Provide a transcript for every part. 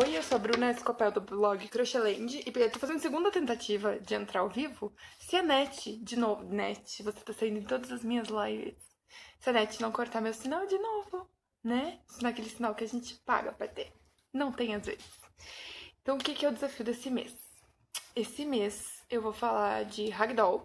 Oi, eu sou a Bruna Escopel do blog Crocheland e estou fazendo segunda tentativa de entrar ao vivo. Se a NET, de novo, NET, você está saindo em todas as minhas lives. Se a NET não cortar meu sinal de novo, né? Sinal, aquele sinal que a gente paga para ter. Não tem às vezes. Então, o que, que é o desafio desse mês? Esse mês eu vou falar de Ragdoll.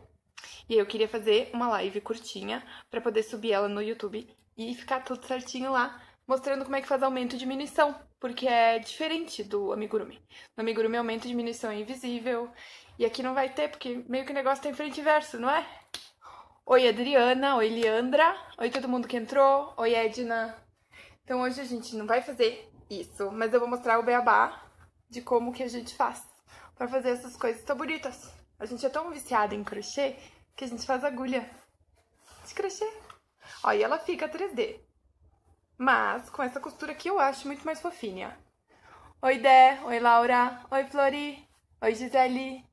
E eu queria fazer uma live curtinha para poder subir ela no YouTube e ficar tudo certinho lá mostrando como é que faz aumento e diminuição, porque é diferente do amigurumi. No amigurumi, aumento e diminuição é invisível, e aqui não vai ter, porque meio que o negócio tem tá frente e verso, não é? Oi, Adriana, oi, Leandra, oi, todo mundo que entrou, oi, Edna. Então, hoje a gente não vai fazer isso, mas eu vou mostrar o beabá de como que a gente faz para fazer essas coisas tão bonitas. A gente é tão viciada em crochê que a gente faz agulha de crochê. Ó, e ela fica 3D mas com essa costura que eu acho muito mais fofinha. Oi, Dé. Oi, Laura. Oi, Flori. Oi, Gisele.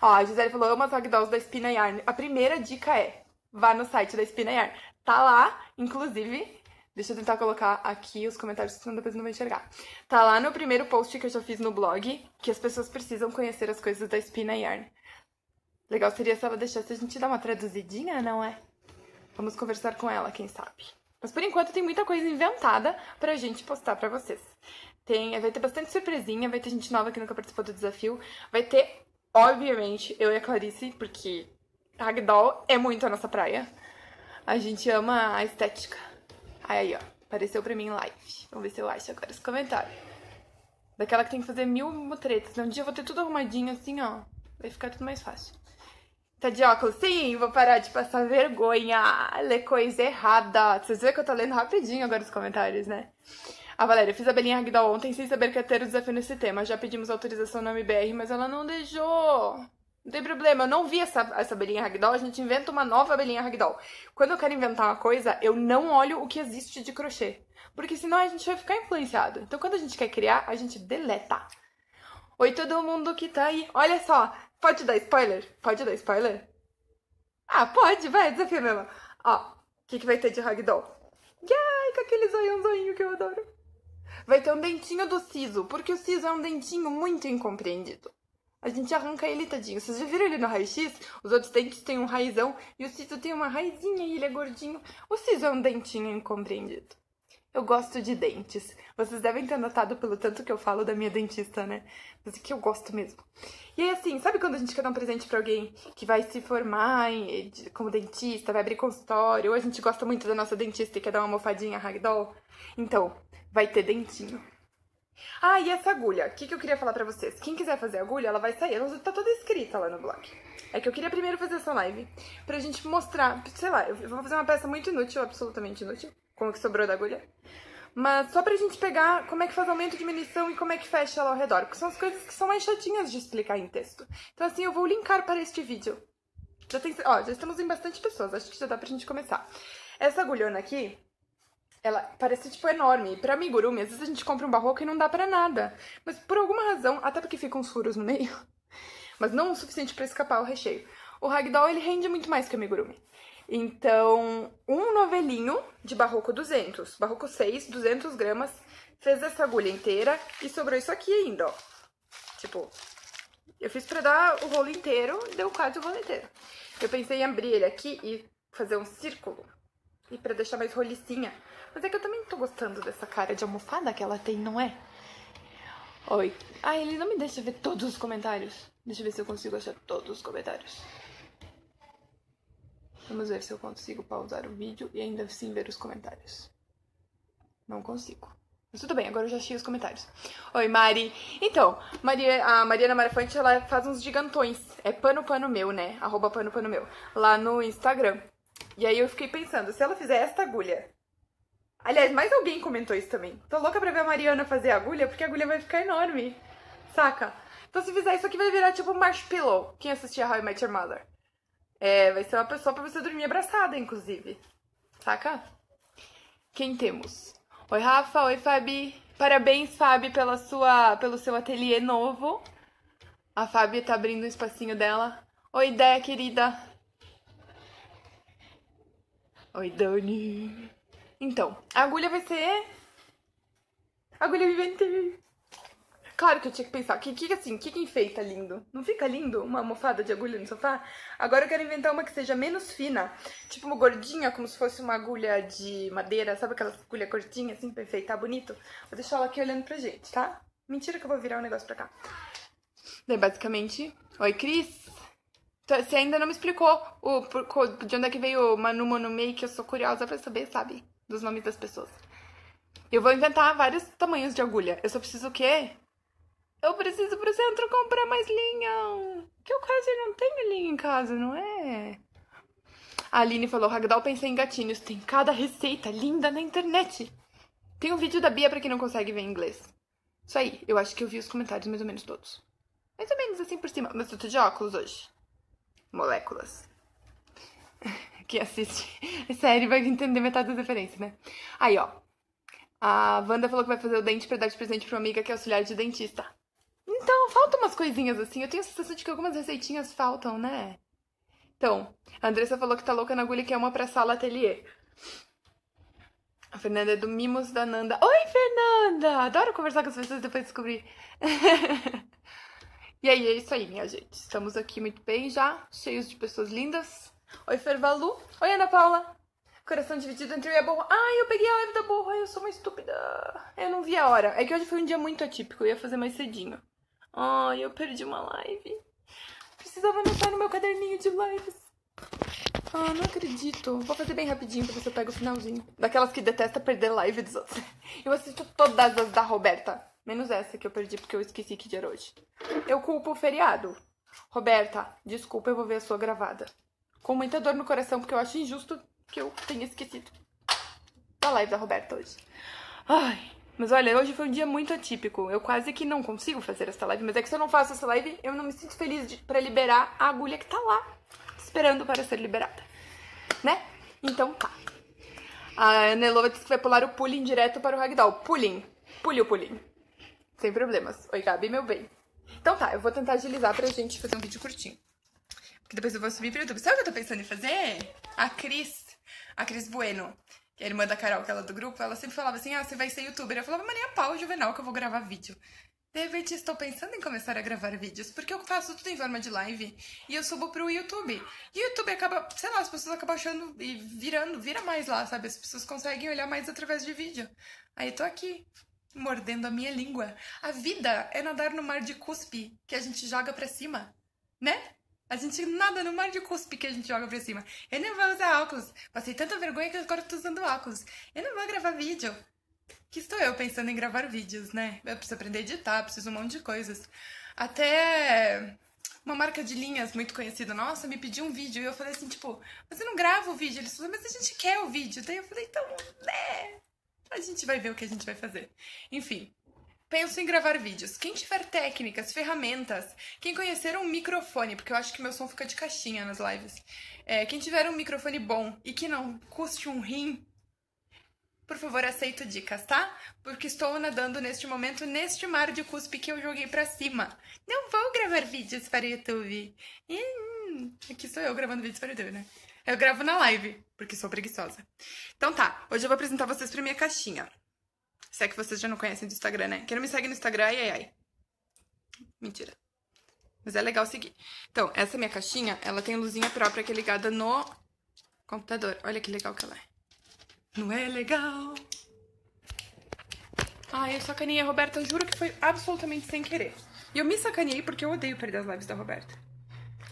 Ó, a Gisele falou, eu amo as ragdolls da Espina Yarn. A primeira dica é, vá no site da Espina Yarn. Tá lá, inclusive, deixa eu tentar colocar aqui os comentários, senão depois não vai enxergar. Tá lá no primeiro post que eu já fiz no blog, que as pessoas precisam conhecer as coisas da Espina Yarn. Legal seria se ela deixasse a gente dar uma traduzidinha, não é? Vamos conversar com ela, quem sabe. Mas por enquanto tem muita coisa inventada pra gente postar pra vocês. Tem, vai ter bastante surpresinha, vai ter gente nova que nunca participou do desafio. Vai ter, obviamente, eu e a Clarice, porque ragdoll é muito a nossa praia. A gente ama a estética. Aí, ó, apareceu pra mim em live. Vamos ver se eu acho agora esse comentário. Daquela que tem que fazer mil mutretas. Um dia eu vou ter tudo arrumadinho assim, ó. Vai ficar tudo mais fácil. Tá de óculos? Sim, vou parar de passar vergonha, ler coisa errada. Vocês viram que eu tô lendo rapidinho agora os comentários, né? A ah, Valéria, fiz a Belinha Ragdoll ontem sem saber que ia é ter o desafio nesse tema. Já pedimos autorização no MBR, mas ela não deixou. Não tem problema, eu não vi essa, essa Belinha Ragdoll, a gente inventa uma nova Belinha Ragdoll. Quando eu quero inventar uma coisa, eu não olho o que existe de crochê. Porque senão a gente vai ficar influenciado. Então quando a gente quer criar, a gente deleta. Oi, todo mundo que tá aí. Olha só, Pode dar spoiler? Pode dar spoiler? Ah, pode, vai, desafio mesmo. Ó, o que, que vai ter de Ragdoll? Ai, com aquele zoiãozinho que eu adoro. Vai ter um dentinho do siso, porque o siso é um dentinho muito incompreendido. A gente arranca ele tadinho. Vocês já viram ele no raio-x? Os outros dentes têm um raizão e o siso tem uma raizinha e ele é gordinho. O siso é um dentinho incompreendido. Eu gosto de dentes. Vocês devem ter notado pelo tanto que eu falo da minha dentista, né? Mas é que eu gosto mesmo. E aí, assim, sabe quando a gente quer dar um presente para alguém que vai se formar em, eh, como dentista, vai abrir consultório, ou a gente gosta muito da nossa dentista e quer dar uma almofadinha ragdoll? Então, vai ter dentinho. Ah, e essa agulha? O que, que eu queria falar para vocês? Quem quiser fazer agulha, ela vai sair. Ela tá toda escrita lá no blog. É que eu queria primeiro fazer essa live pra gente mostrar, sei lá, eu vou fazer uma peça muito inútil, absolutamente inútil como que sobrou da agulha. Mas só pra gente pegar como é que faz aumento, diminuição e como é que fecha ela ao redor, porque são as coisas que são mais chatinhas de explicar em texto. Então assim, eu vou linkar para este vídeo. Já, tem, ó, já estamos em bastante pessoas, acho que já dá pra gente começar. Essa agulhona aqui, ela parece, tipo, enorme. E pra amigurumi, às vezes a gente compra um barroco e não dá para nada. Mas por alguma razão, até porque ficam uns furos no meio, mas não o suficiente para escapar o recheio. O ragdoll, ele rende muito mais que o amigurumi. Então, um novelinho de barroco 200, barroco 6, 200 gramas, fez essa agulha inteira e sobrou isso aqui ainda, ó. Tipo, eu fiz pra dar o rolo inteiro, deu quase o rolo inteiro. Eu pensei em abrir ele aqui e fazer um círculo, e pra deixar mais rolicinha. Mas é que eu também tô gostando dessa cara de almofada que ela tem, não é? Oi. Ah, ele não me deixa ver todos os comentários. Deixa eu ver se eu consigo achar todos os comentários. Vamos ver se eu consigo pausar o vídeo e ainda assim ver os comentários. Não consigo. Mas tudo bem, agora eu já achei os comentários. Oi, Mari. Então, Maria, a Mariana Marafante, ela faz uns gigantões. É pano pano meu, né? Arroba pano pano meu. Lá no Instagram. E aí eu fiquei pensando, se ela fizer esta agulha... Aliás, mais alguém comentou isso também. Tô louca pra ver a Mariana fazer a agulha, porque a agulha vai ficar enorme. Saca? Então se fizer isso aqui vai virar tipo um marshmallow. Quem assistia How I Met Your Mother? É, vai ser uma pessoa para você dormir abraçada, inclusive. Saca? Quem temos? Oi, Rafa. Oi, Fabi. Parabéns, Fabi, pela sua, pelo seu ateliê novo. A Fabi tá abrindo o um espacinho dela. Oi, Dé, querida. Oi, Dani. Então, a agulha vai ser. Agulha vivente. Claro que eu tinha que pensar, que, que assim, que, que enfeita lindo? Não fica lindo uma almofada de agulha no sofá? Agora eu quero inventar uma que seja menos fina, tipo uma gordinha, como se fosse uma agulha de madeira, sabe aquela agulha curtinha, assim, pra enfeitar bonito? Vou deixar ela aqui olhando pra gente, tá? Mentira que eu vou virar um negócio pra cá. Daí, basicamente, oi, Cris! Tá, você ainda não me explicou o, por, de onde é que veio o Manu Monomei, que eu sou curiosa pra saber, sabe? Dos nomes das pessoas. Eu vou inventar vários tamanhos de agulha. Eu só preciso o quê? Eu preciso pro centro comprar mais linha. Que eu quase não tenho linha em casa, não é? A Aline falou: Ragdal, pensei em gatinhos. Tem cada receita linda na internet. Tem um vídeo da Bia para quem não consegue ver em inglês. Isso aí, eu acho que eu vi os comentários mais ou menos todos. Mais ou menos assim por cima. Mas eu tô de óculos hoje. Moléculas. Quem assiste a série vai entender metade da diferença, né? Aí, ó. A Wanda falou que vai fazer o dente pra dar de presente pra uma amiga que é auxiliar de dentista. Então, faltam umas coisinhas assim. Eu tenho a sensação de que algumas receitinhas faltam, né? Então, a Andressa falou que tá louca na agulha e quer uma pra sala ateliê. A Fernanda é do Mimos da Nanda. Oi, Fernanda! Adoro conversar com as pessoas depois de descobrir. e aí, é isso aí, minha gente. Estamos aqui muito bem já, cheios de pessoas lindas. Oi, Fervalu. Oi, Ana Paula. Coração dividido entre eu e a burra. Ai, eu peguei a live da borra. Eu sou uma estúpida. Eu não vi a hora. É que hoje foi um dia muito atípico. Eu ia fazer mais cedinho. Ai, oh, eu perdi uma live. Precisava anotar no meu caderninho de lives. Ah, não acredito. Vou fazer bem rapidinho pra você pegar o finalzinho. Daquelas que detesta perder live dos outros. Eu assisto todas as da Roberta. Menos essa que eu perdi porque eu esqueci que dia era hoje. Eu culpo o feriado. Roberta, desculpa, eu vou ver a sua gravada. Com muita dor no coração, porque eu acho injusto que eu tenha esquecido da live da Roberta hoje. Ai, mas olha, hoje foi um dia muito atípico. Eu quase que não consigo fazer essa live, mas é que se eu não faço essa live, eu não me sinto feliz para liberar a agulha que tá lá, esperando para ser liberada. Né? Então tá. A Nelova disse que vai pular o pulling direto para o ragdoll. Pulling. Pule o pulling. Sem problemas. Oi, Gabi, meu bem. Então tá, eu vou tentar agilizar pra gente fazer um vídeo curtinho. Porque depois eu vou subir pro YouTube. Sabe o que eu tô pensando em fazer? A Cris. A Cris Bueno que é a irmã da Carol, que ela é do grupo, ela sempre falava assim: ah, você vai ser youtuber. Eu falava, "Maria Paula, pau, Juvenal, que eu vou gravar vídeo. De repente estou pensando em começar a gravar vídeos, porque eu faço tudo em forma de live e eu subo pro YouTube. E o YouTube acaba, sei lá, as pessoas acabam achando e virando, vira mais lá, sabe? As pessoas conseguem olhar mais através de vídeo. Aí tô aqui, mordendo a minha língua. A vida é nadar no mar de cuspe que a gente joga pra cima, né? A gente nada no mar de cuspe que a gente joga pra cima. Eu não vou usar óculos. Passei tanta vergonha que agora eu tô usando óculos. Eu não vou gravar vídeo. Que estou eu pensando em gravar vídeos, né? Eu preciso aprender a editar, preciso um monte de coisas. Até uma marca de linhas muito conhecida nossa me pediu um vídeo e eu falei assim, tipo, mas eu não gravo o vídeo. Eles falaram, mas a gente quer o vídeo. Daí eu falei, então, né? A gente vai ver o que a gente vai fazer. Enfim, penso em gravar vídeos. Quem tiver técnicas, ferramentas, quem conhecer um microfone, porque eu acho que meu som fica de caixinha nas lives. É, quem tiver um microfone bom e que não custe um rim, por favor, aceito dicas, tá? Porque estou nadando neste momento neste mar de cuspe que eu joguei para cima. Não vou gravar vídeos para o YouTube. Hum, aqui sou eu gravando vídeos para o YouTube, né? Eu gravo na live, porque sou preguiçosa. Então tá, hoje eu vou apresentar vocês para minha caixinha. Se é que vocês já não conhecem do Instagram, né? Quem não me segue no Instagram, ai, ai, ai. Mentira. Mas é legal seguir. Então, essa minha caixinha, ela tem luzinha própria que é ligada no computador. Olha que legal que ela é. Não é legal? Ai, eu sacaneei a Roberta. Eu juro que foi absolutamente sem querer. E eu me sacaneei porque eu odeio perder as lives da Roberta.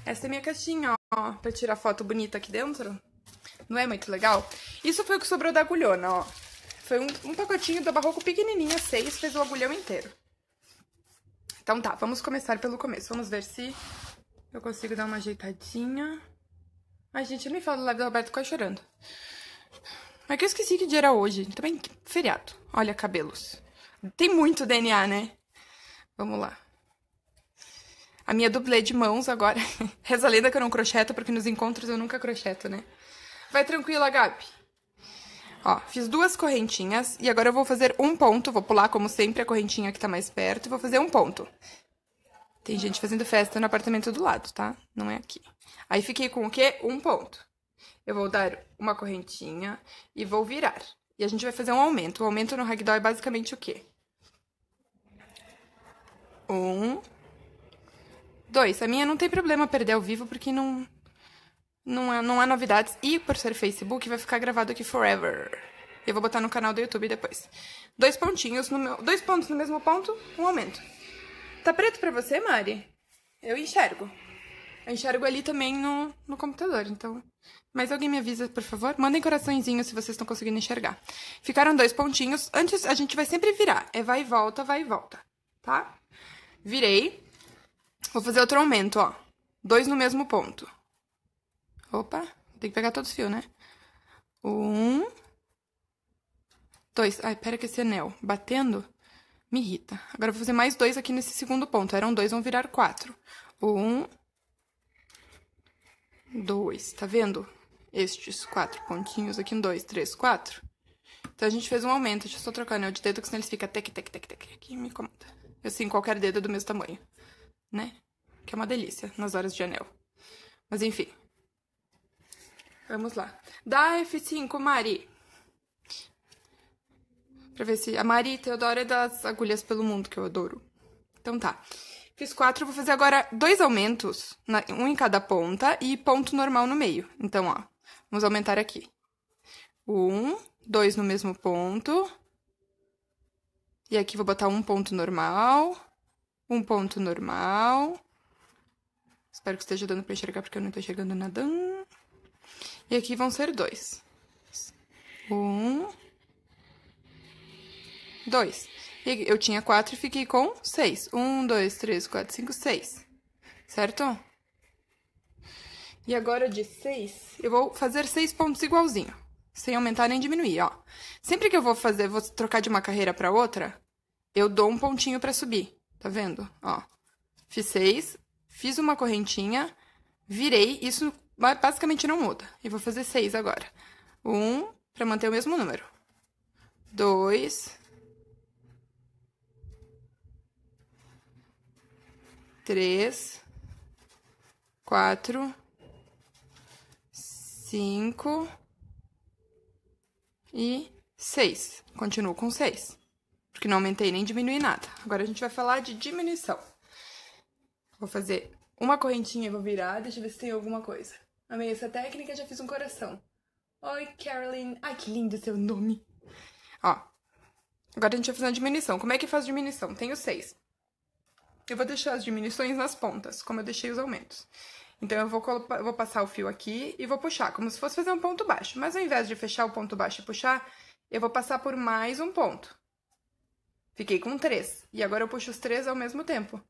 Essa é minha caixinha, ó, pra tirar foto bonita aqui dentro. Não é muito legal? Isso foi o que sobrou da agulhona, ó. Foi um, um pacotinho da Barroco pequenininha, seis, fez o agulhão inteiro. Então tá, vamos começar pelo começo. Vamos ver se eu consigo dar uma ajeitadinha. Ai, gente, eu nem fala do live do Roberto quase chorando. Mas é que eu esqueci que dia era hoje. Também feriado. Olha, cabelos. Tem muito DNA, né? Vamos lá. A minha dublê de mãos agora. Reza a lenda que eu não crocheto, porque nos encontros eu nunca crocheto, né? Vai tranquila, Gabi. Ó, fiz duas correntinhas e agora eu vou fazer um ponto. Vou pular, como sempre, a correntinha que tá mais perto e vou fazer um ponto. Tem gente fazendo festa no apartamento do lado, tá? Não é aqui. Aí fiquei com o quê? Um ponto. Eu vou dar uma correntinha e vou virar. E a gente vai fazer um aumento. O aumento no ragdoll é basicamente o quê? Um. Dois. A minha não tem problema perder ao vivo porque não, não é, não há novidades. E por ser Facebook, vai ficar gravado aqui forever. Eu vou botar no canal do YouTube depois. Dois pontinhos no meu. Dois pontos no mesmo ponto, um aumento. Tá preto pra você, Mari? Eu enxergo. Eu enxergo ali também no, no computador, então. Mas alguém me avisa, por favor? Mandem coraçõezinho se vocês estão conseguindo enxergar. Ficaram dois pontinhos. Antes a gente vai sempre virar. É vai e volta, vai e volta. Tá? Virei. Vou fazer outro aumento, ó. Dois no mesmo ponto. Opa, tem que pegar todos os fios, né? Um. Dois. Ai, pera que esse anel batendo me irrita. Agora eu vou fazer mais dois aqui nesse segundo ponto. Eram dois, vão virar quatro. Um. Dois. Tá vendo? Estes quatro pontinhos aqui. Um, dois, três, quatro. Então a gente fez um aumento. Deixa eu só trocar o anel de dedo, que senão eles ficam tec, tec, tec, tec. Aqui me incomoda. Assim, qualquer dedo é do mesmo tamanho, né? Que é uma delícia nas horas de anel. Mas enfim. Vamos lá. Dá F5, Mari. Pra ver se. A Mari Teodora é das agulhas pelo mundo, que eu adoro. Então tá. Fiz quatro, vou fazer agora dois aumentos, um em cada ponta e ponto normal no meio. Então, ó, vamos aumentar aqui. Um, dois no mesmo ponto. E aqui vou botar um ponto normal, um ponto normal. Espero que esteja dando para enxergar, porque eu não estou enxergando nada. E aqui vão ser dois. Um. Dois. E eu tinha quatro e fiquei com seis. Um, dois, três, quatro, cinco, seis. Certo? E agora de seis, eu vou fazer seis pontos igualzinho. Sem aumentar nem diminuir, ó. Sempre que eu vou fazer, vou trocar de uma carreira para outra, eu dou um pontinho para subir. Tá vendo? Ó. Fiz seis, fiz uma correntinha, virei. Isso basicamente não muda. E vou fazer seis agora. Um, para manter o mesmo número. Dois. Três. Quatro. Cinco. E seis. Continuo com seis. Porque não aumentei nem diminui nada. Agora a gente vai falar de diminuição. Vou fazer uma correntinha e vou virar. Deixa eu ver se tem alguma coisa. Amei essa técnica, já fiz um coração. Oi, Caroline. Ai, que lindo seu nome. Ó, agora a gente vai fazer uma diminuição. Como é que faz diminuição? Tenho seis. Eu vou deixar as diminuições nas pontas, como eu deixei os aumentos. Então, eu vou, vou passar o fio aqui e vou puxar, como se fosse fazer um ponto baixo. Mas ao invés de fechar o ponto baixo e puxar, eu vou passar por mais um ponto. Fiquei com três. E agora eu puxo os três ao mesmo tempo.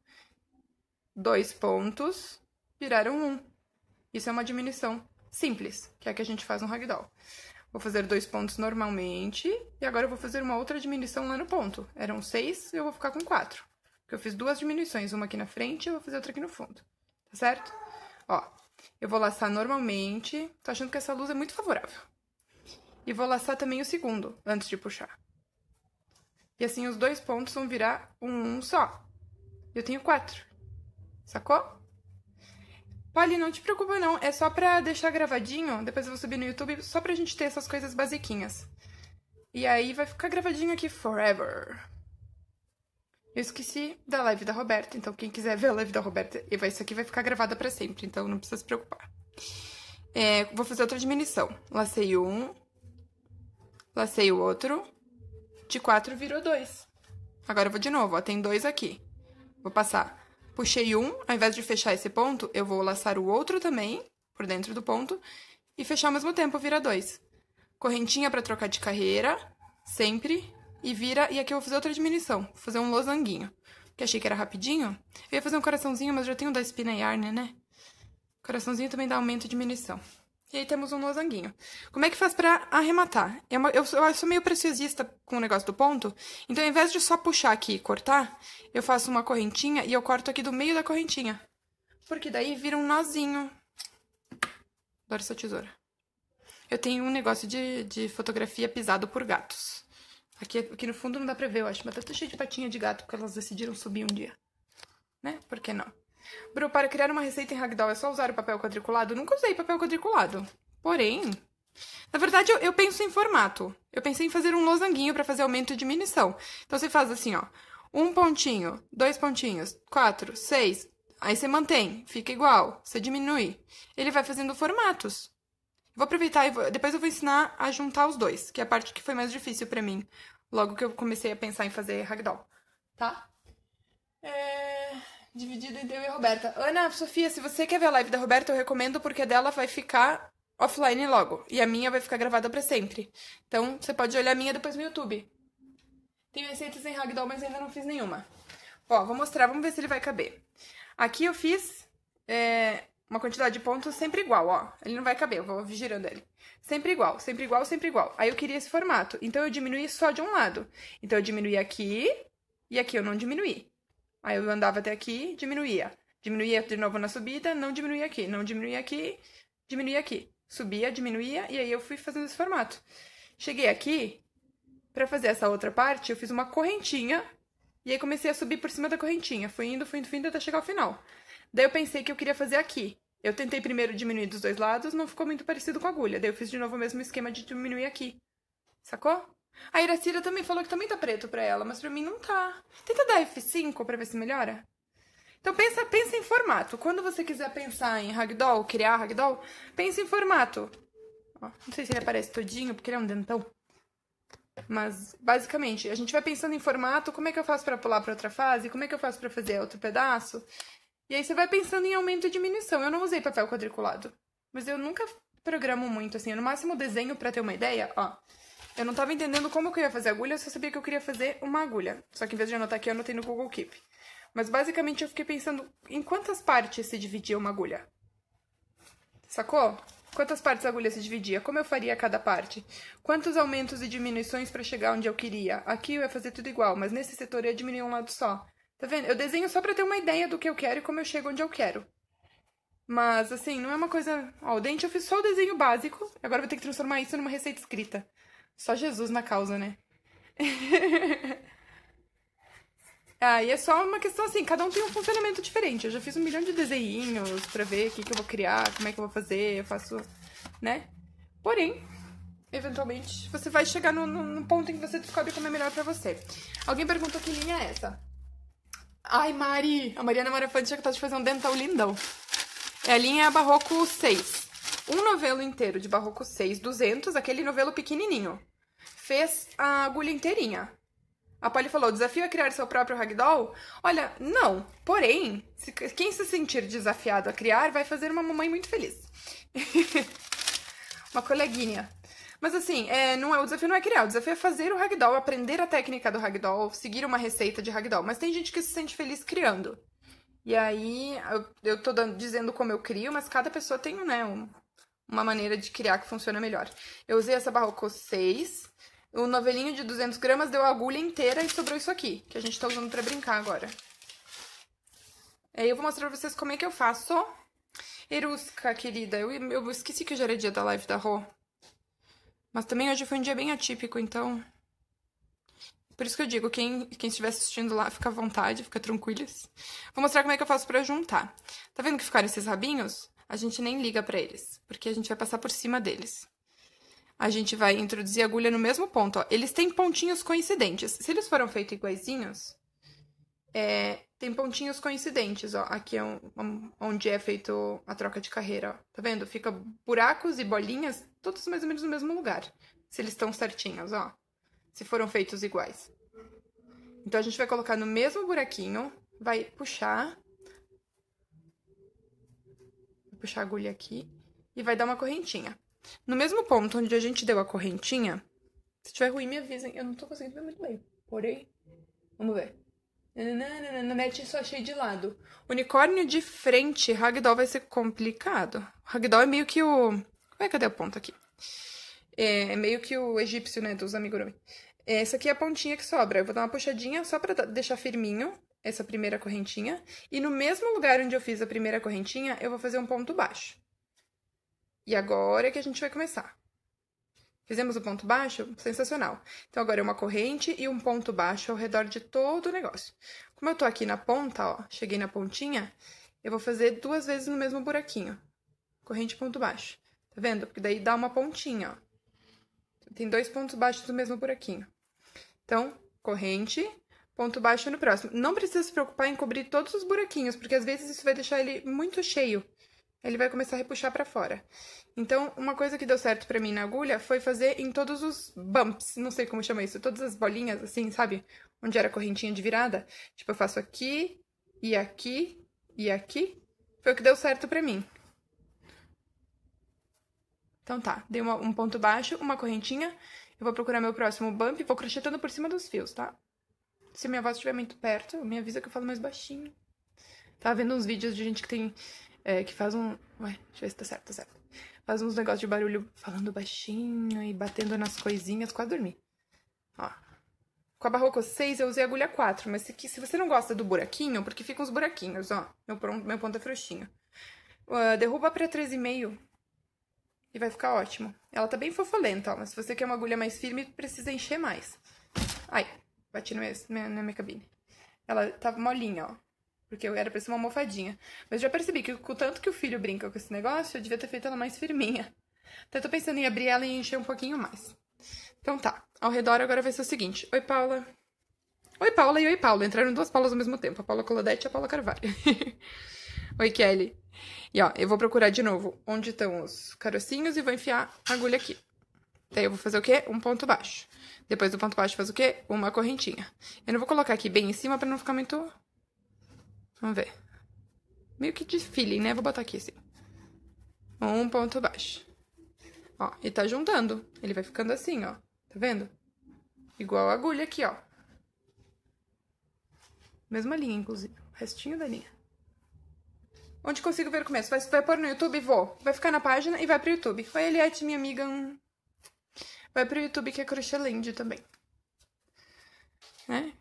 Dois pontos viraram um. Isso é uma diminuição simples, que é a que a gente faz no ragdoll. Vou fazer dois pontos normalmente, e agora eu vou fazer uma outra diminuição lá no ponto. Eram seis, eu vou ficar com quatro. Porque eu fiz duas diminuições, uma aqui na frente e eu vou fazer outra aqui no fundo. Tá certo? Ó, eu vou laçar normalmente, tô achando que essa luz é muito favorável. E vou laçar também o segundo, antes de puxar. E assim os dois pontos vão virar um, um só. Eu tenho quatro. Sacou? Polly, não te preocupa não, é só pra deixar gravadinho, depois eu vou subir no YouTube, só pra gente ter essas coisas basiquinhas. E aí vai ficar gravadinho aqui forever. Eu esqueci da live da Roberta, então quem quiser ver a live da Roberta, isso aqui vai ficar gravada para sempre, então não precisa se preocupar. É, vou fazer outra diminuição. Lacei um, lacei o outro, de quatro virou dois. Agora eu vou de novo, ó, tem dois aqui. Vou passar Puxei um, ao invés de fechar esse ponto, eu vou laçar o outro também, por dentro do ponto, e fechar ao mesmo tempo, vira dois. Correntinha para trocar de carreira, sempre, e vira, e aqui eu vou fazer outra diminuição, vou fazer um losanguinho. Que achei que era rapidinho. Eu ia fazer um coraçãozinho, mas já tenho da espina e arne, né? Coraçãozinho também dá aumento e diminuição. E aí temos um losanguinho. Como é que faz para arrematar? Eu, é eu, eu, sou meio preciosista com o negócio do ponto, então ao invés de só puxar aqui e cortar, eu faço uma correntinha e eu corto aqui do meio da correntinha. Porque daí vira um nozinho. Adoro essa tesoura. Eu tenho um negócio de, de fotografia pisado por gatos. Aqui, aqui no fundo não dá pra ver, eu acho, mas tá tudo cheio de patinha de gato porque elas decidiram subir um dia. Né? Por que não? Bru, para criar uma receita em ragdoll é só usar o papel quadriculado? Nunca usei papel quadriculado. Porém, na verdade, eu, eu, penso em formato. Eu pensei em fazer um losanguinho para fazer aumento e diminuição. Então você faz assim, ó. Um pontinho, dois pontinhos, quatro, seis. Aí você mantém, fica igual, você diminui. Ele vai fazendo formatos. Vou aproveitar e vou, depois eu vou ensinar a juntar os dois, que é a parte que foi mais difícil para mim, logo que eu comecei a pensar em fazer ragdoll, tá? É... Dividido entre eu e a Roberta. Ana, Sofia, se você quer ver a live da Roberta, eu recomendo, porque dela vai ficar offline logo. E a minha vai ficar gravada para sempre. Então, você pode olhar a minha depois no YouTube. Tenho receitas em ragdoll, mas ainda não fiz nenhuma. Ó, vou mostrar, vamos ver se ele vai caber. Aqui eu fiz é, uma quantidade de pontos sempre igual, ó. Ele não vai caber, eu vou girando ele. Sempre igual, sempre igual, sempre igual. Aí eu queria esse formato, então eu diminuí só de um lado. Então eu diminuí aqui e aqui eu não diminuí. Aí eu andava até aqui, diminuía. Diminuía de novo na subida, não diminuía aqui, não diminuía aqui, diminuía aqui. Subia, diminuía, e aí eu fui fazendo esse formato. Cheguei aqui, para fazer essa outra parte, eu fiz uma correntinha, e aí comecei a subir por cima da correntinha. Fui indo, fui indo, fui indo até chegar ao final. Daí eu pensei que eu queria fazer aqui. Eu tentei primeiro diminuir dos dois lados, não ficou muito parecido com a agulha. Daí eu fiz de novo o mesmo esquema de diminuir aqui. Sacou? A Iracira também falou que também tá preto pra ela, mas pra mim não tá. Tenta dar F5 pra ver se melhora. Então pensa, pensa em formato. Quando você quiser pensar em ragdoll, criar ragdoll, pensa em formato. Ó, não sei se ele aparece todinho, porque ele é um dentão. Mas, basicamente, a gente vai pensando em formato, como é que eu faço para pular para outra fase, como é que eu faço para fazer outro pedaço. E aí você vai pensando em aumento e diminuição. Eu não usei papel quadriculado, mas eu nunca programo muito, assim, eu no máximo desenho para ter uma ideia, ó. Eu não tava entendendo como eu queria fazer agulha, eu só sabia que eu queria fazer uma agulha. Só que em vez de anotar aqui, eu anotei no Google Keep. Mas basicamente eu fiquei pensando em quantas partes se dividia uma agulha. Sacou? Quantas partes a agulha se dividia? Como eu faria cada parte? Quantos aumentos e diminuições para chegar onde eu queria? Aqui eu ia fazer tudo igual, mas nesse setor eu ia diminuir um lado só. Tá vendo? Eu desenho só para ter uma ideia do que eu quero e como eu chego onde eu quero. Mas, assim, não é uma coisa. Ó, o dente eu fiz só o desenho básico, agora eu vou ter que transformar isso numa receita escrita. Só Jesus na causa, né? ah, e é só uma questão assim, cada um tem um funcionamento diferente. Eu já fiz um milhão de desenhinhos pra ver o que, que eu vou criar, como é que eu vou fazer, eu faço, né? Porém, eventualmente, você vai chegar no, no, no ponto em que você descobre como é melhor para você. Alguém perguntou que linha é essa? Ai, Mari! A Mariana Marafante já tá te fazendo um dental lindão. É a linha Barroco 6 um novelo inteiro de barroco 6, 200, aquele novelo pequenininho. Fez a agulha inteirinha. A Polly falou: o desafio é criar seu próprio ragdoll? Olha, não. Porém, se, quem se sentir desafiado a criar vai fazer uma mamãe muito feliz. uma coleguinha. Mas assim, é, não é, o desafio não é criar, o desafio é fazer o ragdoll, aprender a técnica do ragdoll, seguir uma receita de ragdoll. Mas tem gente que se sente feliz criando. E aí, eu, eu tô dando, dizendo como eu crio, mas cada pessoa tem né, um, uma maneira de criar que funciona melhor. Eu usei essa Barroco 6. O novelinho de 200 gramas deu a agulha inteira e sobrou isso aqui, que a gente tá usando pra brincar agora. Aí eu vou mostrar pra vocês como é que eu faço. Erusca, querida, eu, eu esqueci que hoje era dia da live da Rô. Mas também hoje foi um dia bem atípico, então... Por isso que eu digo, quem, quem estiver assistindo lá, fica à vontade, fica tranquilos. Vou mostrar como é que eu faço pra juntar. Tá vendo que ficaram esses rabinhos? a gente nem liga para eles, porque a gente vai passar por cima deles. A gente vai introduzir a agulha no mesmo ponto. Ó. Eles têm pontinhos coincidentes. Se eles foram feitos iguaizinhos, é, tem pontinhos coincidentes. Ó. Aqui é um, um, onde é feito a troca de carreira. Ó. Tá vendo? Fica buracos e bolinhas, todos mais ou menos no mesmo lugar. Se eles estão certinhos, ó. Se foram feitos iguais. Então, a gente vai colocar no mesmo buraquinho, vai puxar puxar a agulha aqui e vai dar uma correntinha. No mesmo ponto onde a gente deu a correntinha, se tiver ruim, me avisem. Eu não tô conseguindo ver muito bem. Porém, vamos ver. Nananana, mete isso achei de lado. Unicórnio de frente, ragdoll vai ser complicado. Ragdoll é meio que o. Ué, cadê a ponta aqui? É, é meio que o egípcio, né, dos amigurumi. Essa aqui é a pontinha que sobra. Eu vou dar uma puxadinha só pra deixar firminho essa primeira correntinha, e no mesmo lugar onde eu fiz a primeira correntinha, eu vou fazer um ponto baixo. E agora é que a gente vai começar. Fizemos o ponto baixo? Sensacional. Então, agora é uma corrente e um ponto baixo ao redor de todo o negócio. Como eu tô aqui na ponta, ó, cheguei na pontinha, eu vou fazer duas vezes no mesmo buraquinho. Corrente, ponto baixo. Tá vendo? Porque daí dá uma pontinha, ó. Tem dois pontos baixos do mesmo buraquinho. Então, corrente, ponto baixo é no próximo. Não precisa se preocupar em cobrir todos os buraquinhos, porque às vezes isso vai deixar ele muito cheio. Ele vai começar a repuxar para fora. Então, uma coisa que deu certo para mim na agulha foi fazer em todos os bumps, não sei como chama isso, todas as bolinhas assim, sabe? Onde era a correntinha de virada. Tipo, eu faço aqui, e aqui, e aqui. Foi o que deu certo para mim. Então tá, dei uma, um ponto baixo, uma correntinha. Eu vou procurar meu próximo bump e vou crochetando por cima dos fios, tá? Se minha voz estiver muito perto, me avisa que eu falo mais baixinho. Tava vendo uns vídeos de gente que tem. É, que faz um. Ué, deixa eu ver se tá certo, tá certo. Faz uns negócios de barulho falando baixinho e batendo nas coisinhas, quase dormi. Ó. Com a Barroco 6 eu usei agulha 4, mas se, se você não gosta do buraquinho, porque fica uns buraquinhos, ó. Meu, meu ponto é frouxinho. Uh, derruba pra 3,5 e vai ficar ótimo. Ela tá bem fofolenta, ó, mas se você quer uma agulha mais firme, precisa encher mais. Ai, Bati na minha, na minha cabine. Ela tava molinha, ó. Porque eu era pra ser uma almofadinha. Mas já percebi que o tanto que o filho brinca com esse negócio, eu devia ter feito ela mais firminha. Então eu tô pensando em abrir ela e encher um pouquinho mais. Então tá. Ao redor agora vai ser o seguinte. Oi, Paula. Oi, Paula e oi, Paula. Entraram duas Paulas ao mesmo tempo. A Paula Colodete e a Paula Carvalho. oi, Kelly. E ó, eu vou procurar de novo onde estão os carocinhos e vou enfiar a agulha aqui. Daí eu vou fazer o quê? Um ponto baixo. Depois do ponto baixo faz o quê? Uma correntinha. Eu não vou colocar aqui bem em cima para não ficar muito... Vamos ver. Meio que de feeling, né? Vou botar aqui assim. Um ponto baixo. Ó, e tá juntando. Ele vai ficando assim, ó. Tá vendo? Igual a agulha aqui, ó. Mesma linha, inclusive. O restinho da linha. Onde consigo ver o começo? Vai, vai pôr no YouTube? Vou. Vai ficar na página e vai pro YouTube. Oi, Eliette, minha amiga. Vai pro YouTube que é Crocheland também. Né?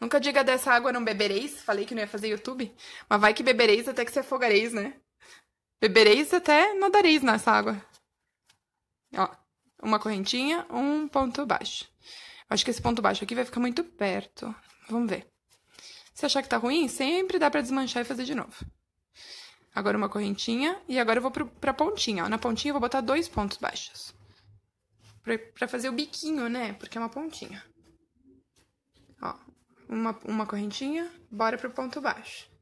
Nunca diga dessa água não bebereis. Falei que não ia fazer YouTube. Mas vai que bebereis até que se afogareis, né? Bebereis até nadareis nessa água. Ó, uma correntinha, um ponto baixo. Acho que esse ponto baixo aqui vai ficar muito perto. Vamos ver. Se achar que tá ruim, sempre dá pra desmanchar e fazer de novo. Agora uma correntinha. E agora eu vou pro, pra pontinha. Ó. Na pontinha eu vou botar dois pontos baixos para fazer o biquinho, né? Porque é uma pontinha. Ó, uma, uma correntinha, bora pro ponto baixo.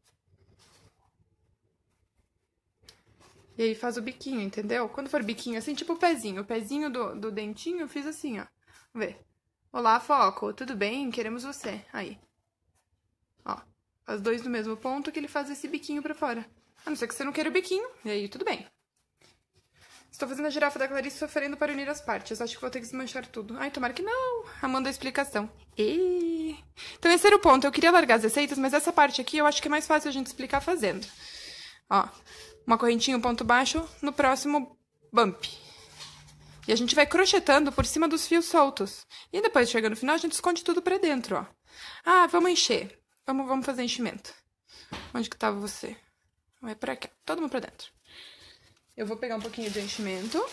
E aí faz o biquinho, entendeu? Quando for biquinho, assim, tipo o pezinho. O pezinho do, do dentinho eu fiz assim, ó. Vamos ver. Olá, Foco, tudo bem? Queremos você. Aí. Ó, faz dois no mesmo ponto que ele faz esse biquinho pra fora. A não ser que você não queira o biquinho, e aí tudo bem. Estou fazendo a girafa da Clarice sofrendo para unir as partes. Acho que vou ter que desmanchar tudo. Ai, tomara que não. Amanda a explicação. E... Então esse era o ponto. Eu queria largar as receitas, mas essa parte aqui eu acho que é mais fácil a gente explicar fazendo. Ó, uma correntinha, um ponto baixo, no próximo bump. E a gente vai crochetando por cima dos fios soltos. E depois, chegando no final, a gente esconde tudo para dentro, ó. Ah, vamos encher. Vamos, vamos fazer enchimento. Onde que tava você? Vai para cá. Todo mundo para dentro. Eu vou pegar um pouquinho de enchimento,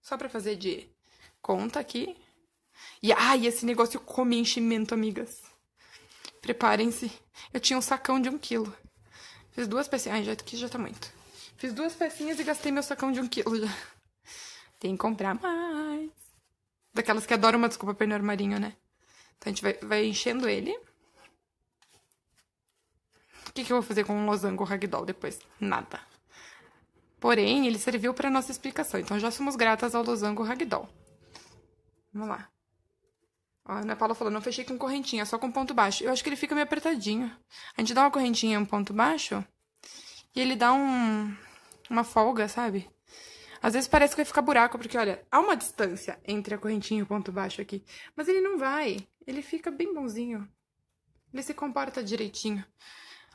só pra fazer de conta aqui. E ai, ah, esse negócio come enchimento, amigas. Preparem-se. Eu tinha um sacão de um quilo. Fiz duas pecinhas. Ai, já, aqui já tá muito. Fiz duas pecinhas e gastei meu sacão de um quilo já. Tem que comprar mais. Daquelas que adoram uma desculpa pra ir no armarinho, né? Então a gente vai, vai enchendo ele. O que, que eu vou fazer com um losango ragdoll depois? Nada. Porém, ele serviu para nossa explicação, então já somos gratas ao losango ragdoll. Vamos lá. a Ana Paula falou, não fechei com correntinha, só com ponto baixo. Eu acho que ele fica meio apertadinho. A gente dá uma correntinha, um ponto baixo, e ele dá um, uma folga, sabe? Às vezes parece que vai ficar buraco, porque, olha, há uma distância entre a correntinha e o ponto baixo aqui. Mas ele não vai. Ele fica bem bonzinho. Ele se comporta direitinho.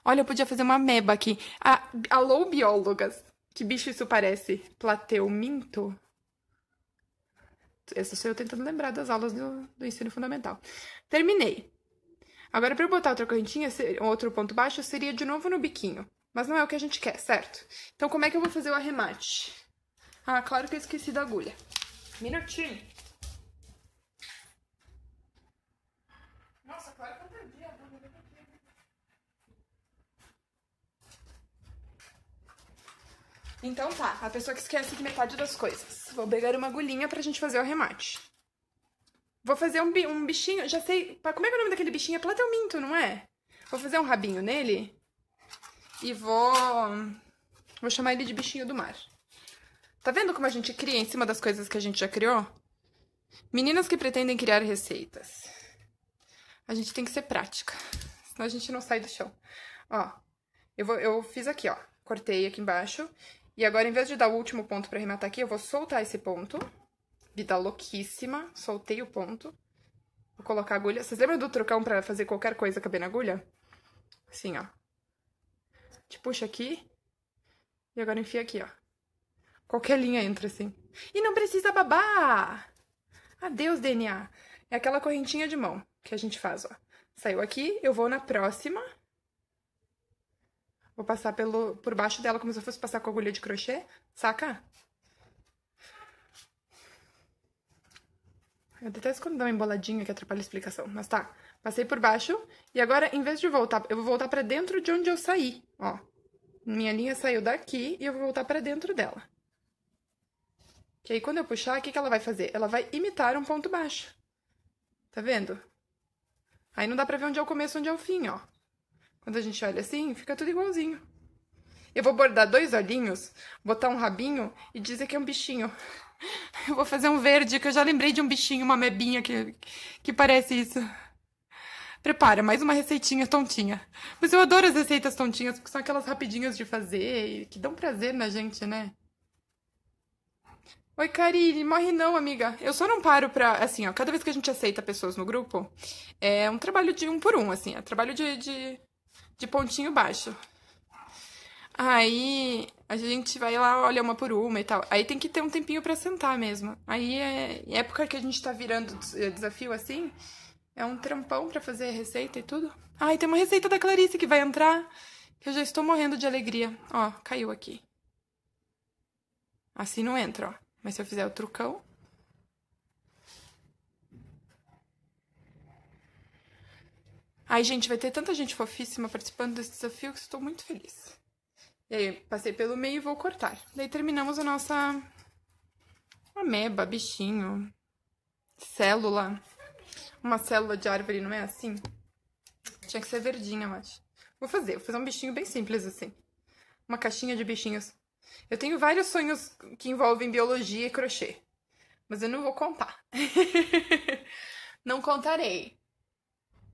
Olha, eu podia fazer uma meba aqui. a alô, biólogas. Que bicho isso parece? Plateuminto? Essa sou eu tentando lembrar das aulas do, do ensino fundamental. Terminei. Agora, para eu botar outra correntinha, outro ponto baixo, seria de novo no biquinho. Mas não é o que a gente quer, certo? Então, como é que eu vou fazer o arremate? Ah, claro que eu esqueci da agulha. Minutinho. Então tá, a pessoa que esquece de metade das coisas. Vou pegar uma agulhinha pra gente fazer o remate. Vou fazer um, um bichinho, já sei. Como é que é o nome daquele bichinho? É platelminto, não é? Vou fazer um rabinho nele e vou. Vou chamar ele de bichinho do mar. Tá vendo como a gente cria em cima das coisas que a gente já criou? Meninas que pretendem criar receitas. A gente tem que ser prática, senão a gente não sai do chão. Ó, eu, vou, eu fiz aqui, ó. Cortei aqui embaixo e agora, em vez de dar o último ponto para arrematar aqui, eu vou soltar esse ponto. Vida louquíssima. Soltei o ponto. Vou colocar a agulha. Vocês lembram do trocão para fazer qualquer coisa caber na agulha? Assim, ó. Te puxa aqui. E agora enfia aqui, ó. Qualquer linha entra assim. E não precisa babar! Adeus, DNA. É aquela correntinha de mão que a gente faz, ó. Saiu aqui, eu vou na próxima. Vou passar pelo, por baixo dela como se eu fosse passar com a agulha de crochê, saca? Eu detesto quando dá uma emboladinha que atrapalha a explicação, mas tá. Passei por baixo e agora, em vez de voltar, eu vou voltar pra dentro de onde eu saí, ó. Minha linha saiu daqui e eu vou voltar pra dentro dela. Que aí, quando eu puxar, o que, que ela vai fazer? Ela vai imitar um ponto baixo. Tá vendo? Aí não dá pra ver onde é o começo e onde é o fim, ó. Quando a gente olha assim, fica tudo igualzinho. Eu vou bordar dois olhinhos, botar um rabinho e dizer que é um bichinho. Eu vou fazer um verde, que eu já lembrei de um bichinho, uma mebinha que, que parece isso. Prepara, mais uma receitinha tontinha. Mas eu adoro as receitas tontinhas, porque são aquelas rapidinhas de fazer e que dão prazer na gente, né? Oi, Karine, morre não, amiga. Eu só não paro pra. Assim, ó, cada vez que a gente aceita pessoas no grupo, é um trabalho de um por um, assim, é trabalho de, de de pontinho baixo. Aí a gente vai lá, olha uma por uma e tal. Aí tem que ter um tempinho para sentar mesmo. Aí é época que a gente tá virando eh, desafio assim, é um trampão para fazer a receita e tudo. Ai, ah, tem uma receita da Clarice que vai entrar, que eu já estou morrendo de alegria. Ó, caiu aqui. Assim não entra, ó. Mas se eu fizer o trucão, Ai, gente, vai ter tanta gente fofíssima participando desse desafio que estou muito feliz. E aí, passei pelo meio e vou cortar. Daí terminamos a nossa ameba, bichinho, célula. Uma célula de árvore, não é assim? Tinha que ser verdinha, mas... Vou fazer, vou fazer um bichinho bem simples assim. Uma caixinha de bichinhos. Eu tenho vários sonhos que envolvem biologia e crochê. Mas eu não vou contar. não contarei.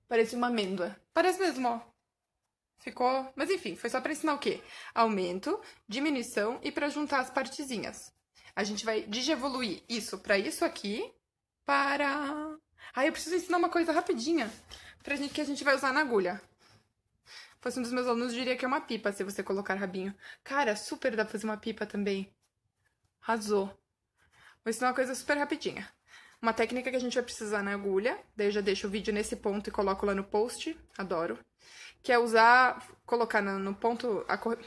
Parece uma amêndoa. Parece mesmo, ó. Ficou. Mas enfim, foi só para ensinar o quê? Aumento, diminuição e para juntar as partezinhas. A gente vai digievoluir isso para isso aqui, para. Ah, eu preciso ensinar uma coisa rapidinha pra gente que a gente vai usar na agulha. Fosse um dos meus alunos, diria que é uma pipa se você colocar rabinho. Cara, super dá pra fazer uma pipa também. Arrasou. Vou ensinar uma coisa super rapidinha. Uma técnica que a gente vai precisar na agulha, daí eu já deixo o vídeo nesse ponto e coloco lá no post, adoro. Que é usar, colocar no, ponto a cor...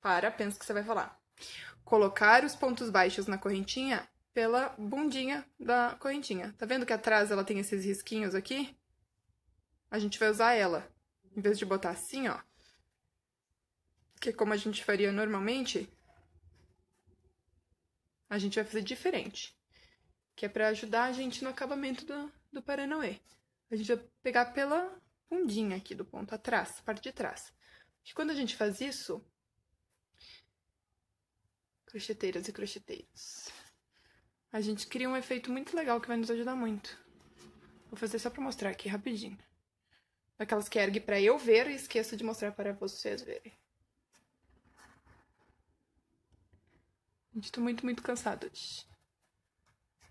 Para, penso que você vai falar. Colocar os pontos baixos na correntinha pela bundinha da correntinha. Tá vendo que atrás ela tem esses risquinhos aqui? A gente vai usar ela. Em vez de botar assim, ó. Que é como a gente faria normalmente, a gente vai fazer diferente que é para ajudar a gente no acabamento do, do Paranauê. A gente vai pegar pela fundinha aqui do ponto, atrás, parte de trás. E quando a gente faz isso, crocheteiras e crocheteiros, a gente cria um efeito muito legal que vai nos ajudar muito. Vou fazer só para mostrar aqui rapidinho. Aquelas que ergue para eu ver e esqueço de mostrar para vocês verem. Gente, está muito, muito cansada hoje.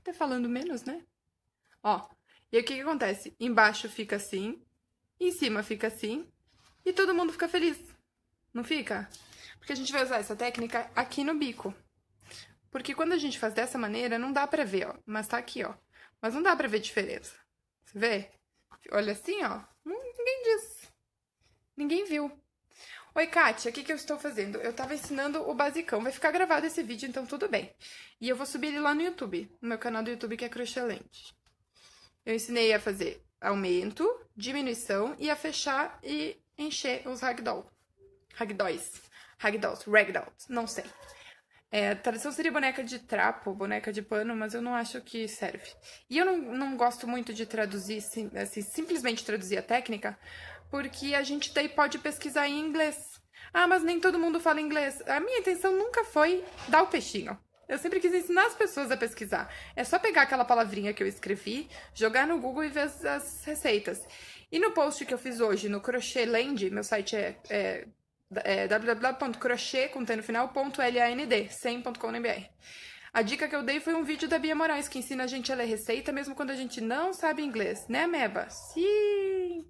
Tá falando menos, né? Ó, e o que, que acontece? Embaixo fica assim, em cima fica assim, e todo mundo fica feliz. Não fica? Porque a gente vai usar essa técnica aqui no bico. Porque quando a gente faz dessa maneira, não dá pra ver, ó. Mas tá aqui, ó. Mas não dá pra ver diferença. Você vê? Olha assim, ó. Ninguém diz. Ninguém viu. Oi, Kátia, o que, que eu estou fazendo? Eu estava ensinando o basicão. Vai ficar gravado esse vídeo, então tudo bem. E eu vou subir ele lá no YouTube, no meu canal do YouTube, que é Crochêlente. Eu ensinei a fazer aumento, diminuição e a fechar e encher os ragdoll. Ragdolls. Ragdolls, ragdolls, não sei. É, a tradução seria boneca de trapo, boneca de pano, mas eu não acho que serve. E eu não, não gosto muito de traduzir, assim, simplesmente traduzir a técnica, porque a gente daí pode pesquisar em inglês. Ah, mas nem todo mundo fala inglês. A minha intenção nunca foi dar o peixinho. Eu sempre quis ensinar as pessoas a pesquisar. É só pegar aquela palavrinha que eu escrevi, jogar no Google e ver as, receitas. E no post que eu fiz hoje no Land, meu site é, é, é com final, ponto L-A-N-D, A dica que eu dei foi um vídeo da Bia Moraes, que ensina a gente a ler receita, mesmo quando a gente não sabe inglês, né, Meba? Sim!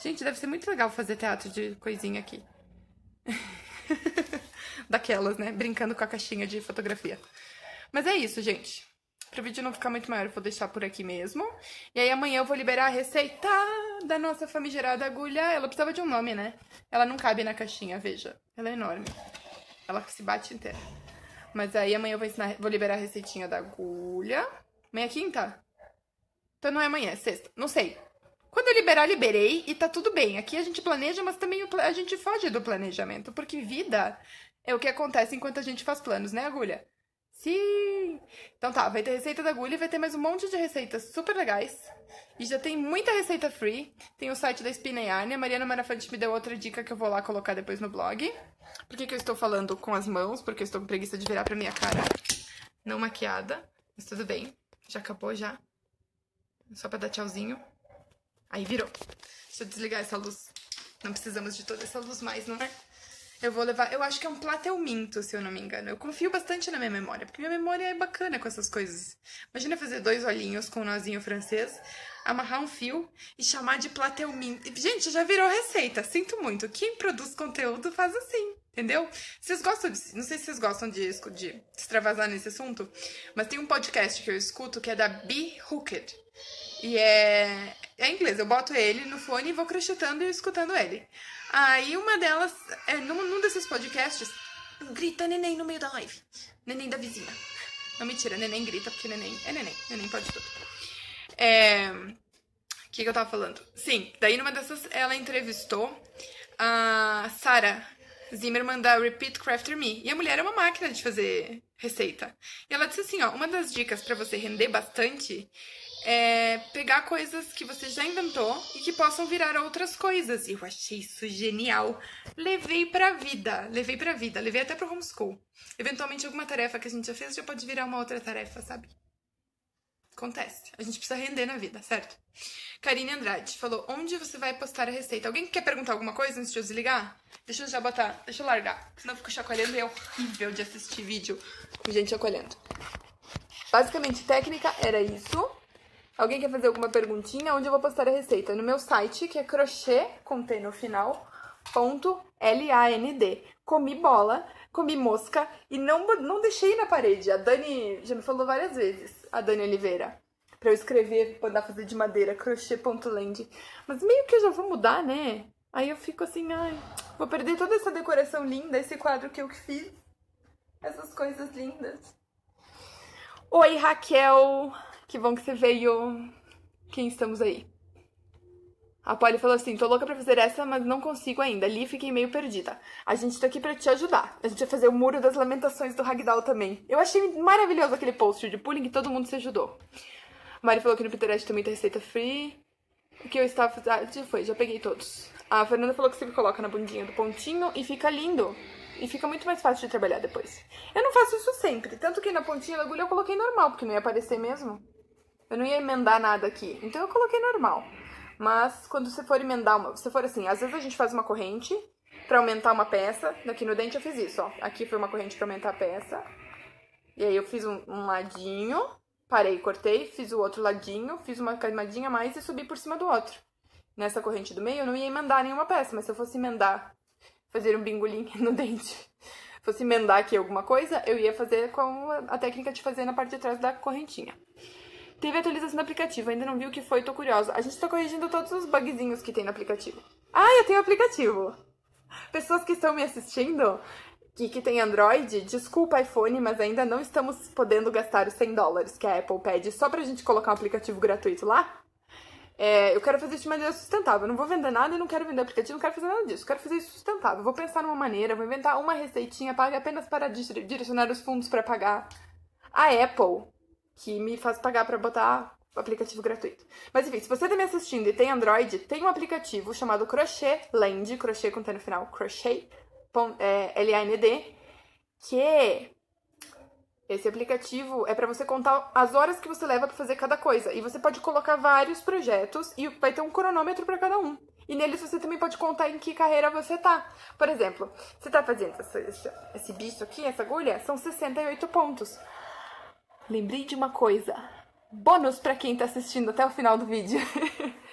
Gente, deve ser muito legal fazer teatro de coisinha aqui. Daquelas, né? Brincando com a caixinha de fotografia. Mas é isso, gente. Para o vídeo não ficar muito maior, eu vou deixar por aqui mesmo. E aí amanhã eu vou liberar a receita da nossa famigerada agulha. Ela precisava de um nome, né? Ela não cabe na caixinha, veja. Ela é enorme. Ela se bate inteira. Mas aí amanhã eu vou, ensinar, vou liberar a receitinha da agulha. Amanhã é quinta? Então não é amanhã, é sexta. Não sei. Quando eu liberar, liberei e tá tudo bem. Aqui a gente planeja, mas também a gente foge do planejamento, porque vida é o que acontece enquanto a gente faz planos, né, agulha? Sim! Então tá, vai ter receita da agulha e vai ter mais um monte de receitas super legais. E já tem muita receita free. Tem o site da Spina Yarn. A Mariana Marafante me deu outra dica que eu vou lá colocar depois no blog. Por que, que eu estou falando com as mãos? Porque eu estou com preguiça de virar pra minha cara. Não maquiada, mas tudo bem. Já acabou já. Só pra dar tchauzinho. Aí virou. Deixa eu desligar essa luz. Não precisamos de toda essa luz mais, não é? Eu vou levar. Eu acho que é um plateuminto, se eu não me engano. Eu confio bastante na minha memória, porque minha memória é bacana com essas coisas. Imagina fazer dois olhinhos com um nozinho francês, amarrar um fio e chamar de plateuminto. Gente, já virou receita. Sinto muito. Quem produz conteúdo faz assim. Entendeu? Vocês gostam de. Não sei se vocês gostam de, de extravasar nesse assunto, mas tem um podcast que eu escuto que é da Bee Hooked. E é, é inglês, eu boto ele no fone e vou crochetando e escutando ele. Aí uma delas, é, num, num desses podcasts, grita neném no meio da live. Neném da vizinha. Não mentira, neném grita, porque neném é neném. Neném pode tudo. É... O que, que eu tava falando? Sim, daí numa dessas ela entrevistou a Sarah Zimmerman da Repeat Crafter Me. E a mulher é uma máquina de fazer receita. E ela disse assim, ó, uma das dicas para você render bastante é, pegar coisas que você já inventou e que possam virar outras coisas. E eu achei isso genial. Levei pra vida, levei pra vida, levei até pro homeschool. Eventualmente, alguma tarefa que a gente já fez já pode virar uma outra tarefa, sabe? Acontece. A gente precisa render na vida, certo? Karine Andrade falou: onde você vai postar a receita? Alguém quer perguntar alguma coisa antes de eu desligar? Deixa eu já botar, deixa eu largar, senão eu fico chacoalhando e é horrível de assistir vídeo com gente chacoalhando. Basicamente, técnica era isso. Alguém quer fazer alguma perguntinha? Onde eu vou postar a receita? No meu site, que é crochê, contei no final, ponto L-A-N-D. Comi bola, comi mosca e não, não deixei na parede. A Dani já me falou várias vezes, a Dani Oliveira. Pra eu escrever, mandar fazer de madeira, crochê.land. Mas meio que eu já vou mudar, né? Aí eu fico assim, ai, vou perder toda essa decoração linda, esse quadro que eu que fiz. Essas coisas lindas. Oi, Raquel. Que bom que você veio. Quem estamos aí? A Polly falou assim: tô louca pra fazer essa, mas não consigo ainda. Ali fiquei meio perdida. A gente tá aqui pra te ajudar. A gente vai fazer o muro das lamentações do Ragdoll também. Eu achei maravilhoso aquele post de pulling que todo mundo se ajudou. A Mari falou que no Pinterest também tem receita free. O que eu estava fazendo. Ah, foi, já peguei todos. A Fernanda falou que você coloca na bundinha do pontinho e fica lindo. E fica muito mais fácil de trabalhar depois. Eu não faço isso sempre. Tanto que na pontinha da agulha eu coloquei normal, porque não ia aparecer mesmo eu não ia emendar nada aqui. Então eu coloquei normal. Mas quando você for emendar uma, você for assim, às vezes a gente faz uma corrente para aumentar uma peça. Aqui no dente eu fiz isso, ó. Aqui foi uma corrente para aumentar a peça. E aí eu fiz um, um ladinho, parei, cortei, fiz o outro ladinho, fiz uma camadinha a mais e subi por cima do outro. Nessa corrente do meio eu não ia emendar nenhuma peça, mas se eu fosse emendar, fazer um bingolinho no dente, fosse emendar aqui alguma coisa, eu ia fazer com a técnica de fazer na parte de trás da correntinha. Teve atualização do aplicativo, ainda não vi o que foi, tô curiosa. A gente tá corrigindo todos os bugzinhos que tem no aplicativo. Ah, eu tenho aplicativo! Pessoas que estão me assistindo, que, que tem Android, desculpa iPhone, mas ainda não estamos podendo gastar os 100 dólares que a Apple pede só pra gente colocar um aplicativo gratuito lá. É, eu quero fazer isso de maneira sustentável. Eu não vou vender nada, e não quero vender aplicativo, não quero fazer nada disso. Eu quero fazer isso sustentável. vou pensar numa maneira, vou inventar uma receitinha paga apenas para direcionar os fundos para pagar. A Apple que me faz pagar para botar o aplicativo gratuito. Mas enfim, se você tá me assistindo e tem Android, tem um aplicativo chamado Crochet Land, crochê com T no final, Crochet, é, L-A-N-D, que esse aplicativo é para você contar as horas que você leva para fazer cada coisa. E você pode colocar vários projetos e vai ter um cronômetro para cada um. E neles você também pode contar em que carreira você tá. Por exemplo, você tá fazendo esse, esse bicho aqui, essa agulha, são 68 pontos. Lembrei de uma coisa. Bônus para quem tá assistindo até o final do vídeo.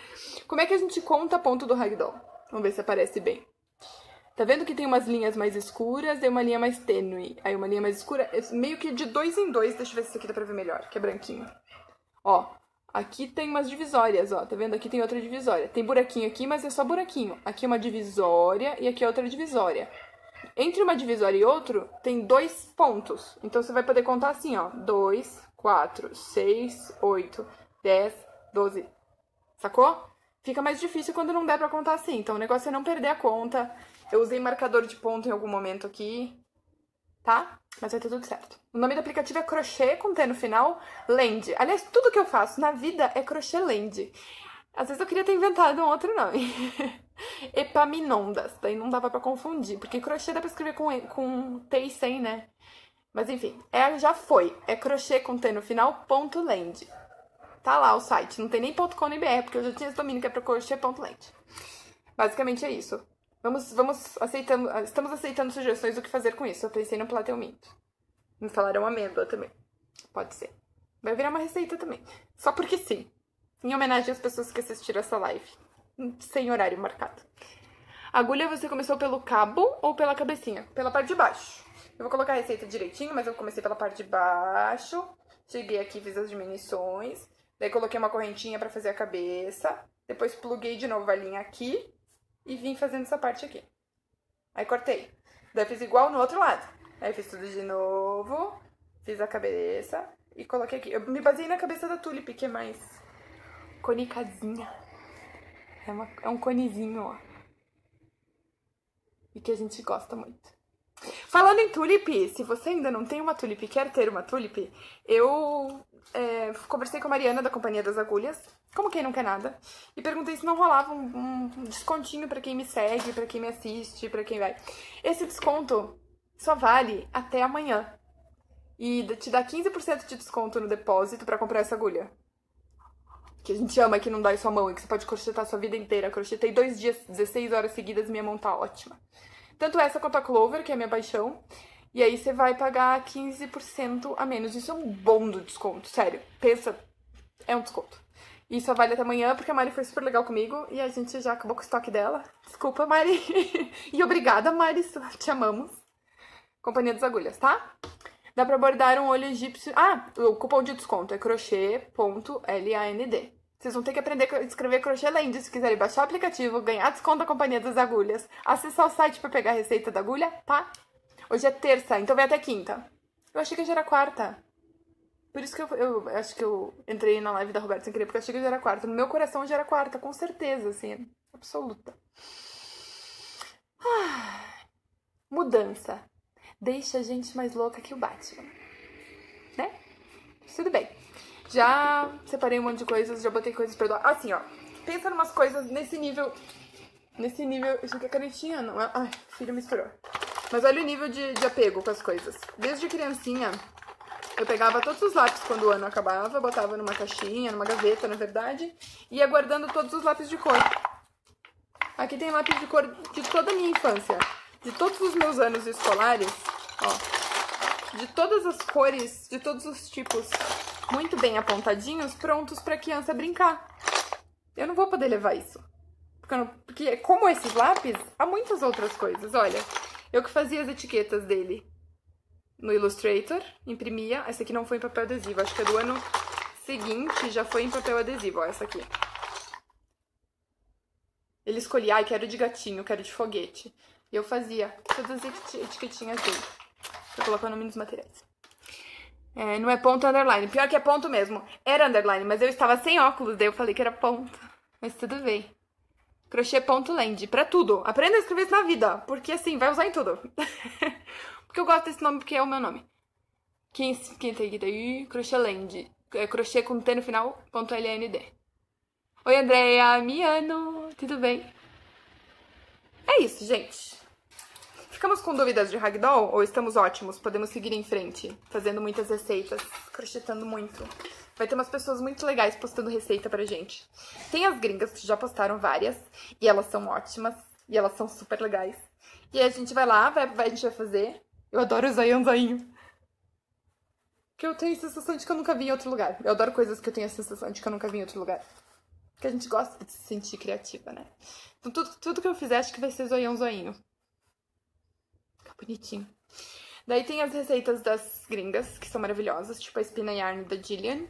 Como é que a gente conta ponto do ragdoll? Vamos ver se aparece bem. Tá vendo que tem umas linhas mais escuras e uma linha mais tênue. Aí uma linha mais escura, é meio que de dois em dois. Deixa eu ver se isso aqui dá pra ver melhor, que é branquinho. Ó, aqui tem umas divisórias, ó. Tá vendo? Aqui tem outra divisória. Tem buraquinho aqui, mas é só buraquinho. Aqui é uma divisória e aqui é outra divisória. Entre uma divisória e outra, tem dois pontos. Então, você vai poder contar assim, ó. 2, 4, 6, 8, 10, 12. Sacou? Fica mais difícil quando não der pra contar assim. Então, o negócio é não perder a conta. Eu usei marcador de ponto em algum momento aqui. Tá? Mas vai ter tudo certo. O nome do aplicativo é Crochê, com T no final, Land. Aliás, tudo que eu faço na vida é Crochê Land. Às vezes eu queria ter inventado um outro nome. Epaminondas. Daí não dava para confundir, porque crochê dá pra escrever com, com T e sem, né? Mas enfim, é, já foi. É crochê com T no final, ponto land. Tá lá o site, não tem nem ponto .com nem BR, porque eu já tinha esse domínio que é pra crochê ponto land. Basicamente é isso. Vamos, vamos aceitando, ah, estamos aceitando sugestões do que fazer com isso. Eu pensei no Plateu Me falaram amêndoa também. Pode ser. Vai virar uma receita também. Só porque sim. Em homenagem às pessoas que assistiram essa live sem horário marcado. Agulha você começou pelo cabo ou pela cabecinha? Pela parte de baixo. Eu vou colocar a receita direitinho, mas eu comecei pela parte de baixo. Cheguei aqui, fiz as diminuições. Daí coloquei uma correntinha para fazer a cabeça. Depois pluguei de novo a linha aqui e vim fazendo essa parte aqui. Aí cortei. Daí fiz igual no outro lado. Aí fiz tudo de novo, fiz a cabeça e coloquei aqui. Eu me baseei na cabeça da Tulip, que é mais conicazinha. É, uma, é um conezinho, ó. E que a gente gosta muito. Falando em tulipe, se você ainda não tem uma tulipe quer ter uma tulipe, eu é, conversei com a Mariana da Companhia das Agulhas, como quem não quer nada, e perguntei se não rolava um, um descontinho para quem me segue, para quem me assiste, para quem vai. Esse desconto só vale até amanhã. E te dá 15% de desconto no depósito para comprar essa agulha que a gente ama que não dói sua mão e que você pode crochetar sua vida inteira. Crochetei dois dias, 16 horas seguidas, minha mão tá ótima. Tanto essa quanto a Clover, que é a minha paixão. E aí você vai pagar 15% a menos. Isso é um bom do desconto, sério. Pensa, é um desconto. isso só vale até amanhã, porque a Mari foi super legal comigo e a gente já acabou com o estoque dela. Desculpa, Mari. e obrigada, Mari. Te amamos. Companhia das Agulhas, tá? Dá pra bordar um olho egípcio. Ah, o cupom de desconto é crochê.land. Vocês vão ter que aprender a escrever crochê land se quiserem baixar o aplicativo, ganhar desconto da Companhia das Agulhas, acessar o site para pegar a receita da agulha, tá? Hoje é terça, então vem até quinta. Eu achei que já era quarta. Por isso que eu, eu, eu acho que eu entrei na live da Roberta sem querer, porque eu achei que já era quarta. No meu coração hoje era quarta, com certeza, assim, absoluta. Ah, mudança deixa a gente mais louca que o Batman. Né? Tudo bem. Já separei um monte de coisas, já botei coisas pra doar. Assim, ó. Pensa em umas coisas nesse nível. Nesse nível. Isso aqui é canetinha, não é? Ai, filho misturou. Mas olha o nível de, de apego com as coisas. Desde criancinha, eu pegava todos os lápis quando o ano acabava, botava numa caixinha, numa gaveta, na verdade, e ia guardando todos os lápis de cor. Aqui tem lápis de cor de toda a minha infância, de todos os meus anos escolares, Ó. De todas as cores, de todos os tipos, muito bem apontadinhos, prontos para criança brincar. Eu não vou poder levar isso. Porque, não, porque, como esses lápis, há muitas outras coisas. Olha, eu que fazia as etiquetas dele no Illustrator, imprimia. Essa aqui não foi em papel adesivo, acho que é do ano seguinte, já foi em papel adesivo, ó, essa aqui. Ele escolhia, ai, quero de gatinho, quero de foguete. E eu fazia todas as etiquetinhas dele. Tô colocando menos materiais. É, não é ponto, é underline. Pior que é ponto mesmo. Era underline, mas eu estava sem óculos, daí eu falei que era ponto. Mas tudo bem. Crochê ponto land, pra tudo. Aprenda a escrever isso na vida, porque assim, vai usar em tudo. porque eu gosto desse nome, porque é o meu nome. Quem, quem tem que Crochê land. É crochê com T no final, ponto LND. Oi, Andréia Miano, tudo bem? É isso, gente. Ficamos com dúvidas de ragdoll ou estamos ótimos? Podemos seguir em frente, fazendo muitas receitas, crochetando muito. Vai ter umas pessoas muito legais postando receita pra gente. Tem as gringas que já postaram várias e elas são ótimas e elas são super legais. E aí a gente vai lá, vai, vai a gente vai fazer. Eu adoro usar anzainho. Que eu tenho a sensação de que eu nunca vi em outro lugar. Eu adoro coisas que eu tenho a sensação de que eu nunca vi em outro lugar. Porque a gente gosta de se sentir criativa, né? Então tudo, tudo que eu fizer acho que vai ser zoião zoinho. Bonitinho. Daí tem as receitas das gringas, que são maravilhosas, tipo a espina yarn da Jillian.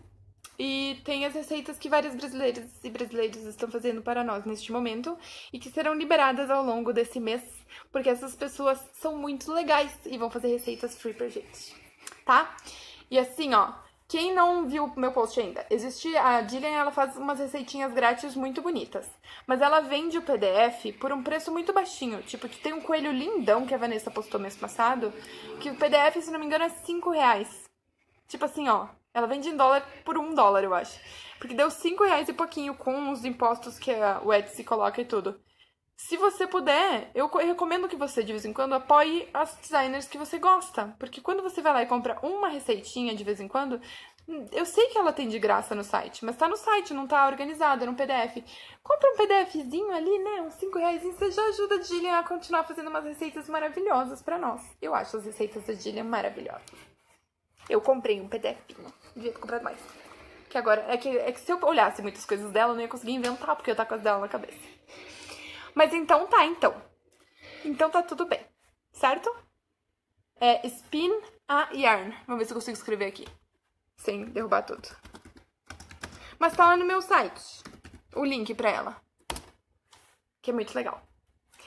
E tem as receitas que várias brasileiras e brasileiros estão fazendo para nós neste momento e que serão liberadas ao longo desse mês, porque essas pessoas são muito legais e vão fazer receitas free pra gente, tá? E assim, ó, quem não viu meu post ainda, existe a Dillian, ela faz umas receitinhas grátis muito bonitas. Mas ela vende o PDF por um preço muito baixinho, tipo que tem um coelho lindão que a Vanessa postou mês passado, que o PDF, se não me engano, é 5 reais. Tipo assim, ó, ela vende em dólar por um dólar, eu acho. Porque deu 5 reais e pouquinho com os impostos que a Etsy coloca e tudo. Se você puder, eu recomendo que você, de vez em quando, apoie as designers que você gosta. Porque quando você vai lá e compra uma receitinha de vez em quando, hum, eu sei que ela tem de graça no site, mas tá no site, não tá organizado, é um PDF. Compra um PDFzinho ali, né? Uns 5 reais, você já ajuda a Jillian a continuar fazendo umas receitas maravilhosas para nós. Eu acho as receitas da Jillian maravilhosas. Eu comprei um PDF, devia ter comprado mais. Que agora, é que, é que se eu olhasse muitas coisas dela, eu não ia conseguir inventar, porque eu tava com as dela na cabeça. Mas então tá, então. Então tá tudo bem, certo? É spin a yarn. Vamos ver se eu consigo escrever aqui, sem derrubar tudo. Mas tá lá no meu site, o link pra ela, que é muito legal.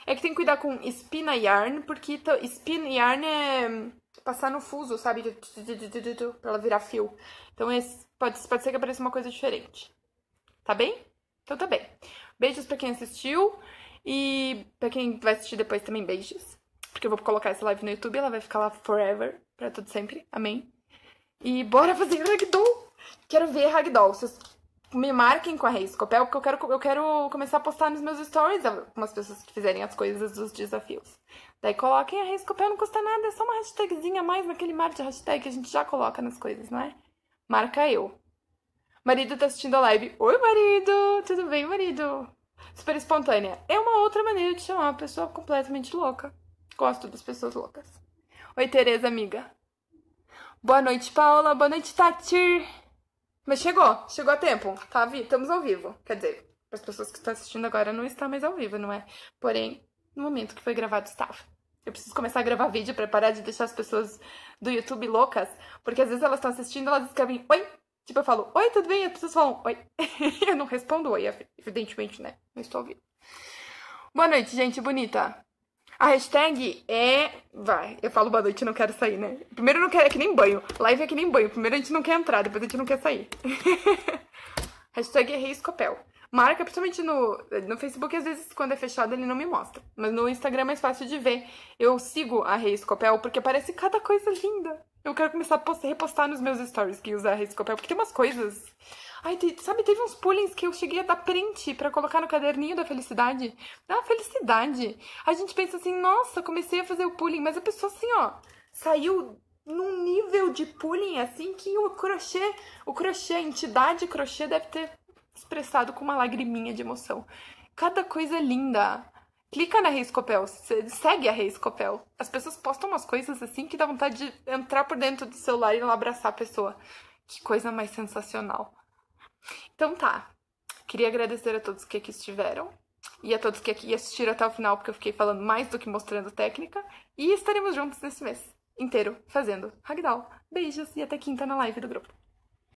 É que tem que cuidar com spin a yarn, porque spin yarn é passar no fuso, sabe? Pra ela virar fio. Então pode, pode ser que apareça uma coisa diferente. Tá bem? Então tá bem. Beijos para quem assistiu. E pra quem vai assistir depois também, beijos. Porque eu vou colocar essa live no YouTube, ela vai ficar lá forever, pra tudo sempre. Amém. E bora fazer ragdoll! Quero ver ragdoll. Vocês me marquem com a Reis Copel, porque eu quero, eu quero começar a postar nos meus stories algumas pessoas que fizerem as coisas dos desafios. Daí coloquem a Reis Copel, não custa nada, é só uma hashtagzinha a mais naquele mar de hashtag que a gente já coloca nas coisas, não é? Marca eu. Marido tá assistindo a live. Oi, marido! Tudo bem, marido? Super espontânea é uma outra maneira de chamar uma pessoa completamente louca. Gosto das pessoas loucas. Oi, Tereza, amiga. Boa noite, Paula. Boa noite, Tatir. Mas chegou, chegou a tempo, tá? Vi, estamos ao vivo. Quer dizer, para as pessoas que estão assistindo agora, não está mais ao vivo, não é? Porém, no momento que foi gravado, estava. Eu preciso começar a gravar vídeo para parar de deixar as pessoas do YouTube loucas, porque às vezes elas estão assistindo, elas escrevem: Oi, Tipo, eu falo, oi, tudo bem? As pessoas falam, oi. eu não respondo oi, evidentemente, né? Não estou ouvindo. Boa noite, gente bonita. A hashtag é. Vai, eu falo boa noite e não quero sair, né? Primeiro não quero, é que nem banho. Live é que nem banho. Primeiro a gente não quer entrar, depois a gente não quer sair. hashtag é reiscopel. Marca, principalmente no, no Facebook, às vezes quando é fechado ele não me mostra. Mas no Instagram é mais fácil de ver. Eu sigo a Reiscopel porque aparece cada coisa linda. Eu quero começar a postar, repostar nos meus stories que usar riscopel, porque tem umas coisas. Ai, te, sabe, teve uns pullings que eu cheguei a dar print para colocar no caderninho da felicidade. Ah, felicidade. A gente pensa assim, nossa, comecei a fazer o pulling, mas a pessoa assim, ó, saiu num nível de pulling assim que o crochê, o crochê, a entidade crochê deve ter expressado com uma lagriminha de emoção. Cada coisa é linda clica na Reis Copel, segue a Reis Copel. As pessoas postam umas coisas assim que dá vontade de entrar por dentro do celular e lá abraçar a pessoa. Que coisa mais sensacional. Então tá. Queria agradecer a todos que aqui estiveram e a todos que aqui assistiram até o final, porque eu fiquei falando mais do que mostrando técnica. E estaremos juntos nesse mês inteiro fazendo Ragdoll. Beijos e até quinta na live do grupo.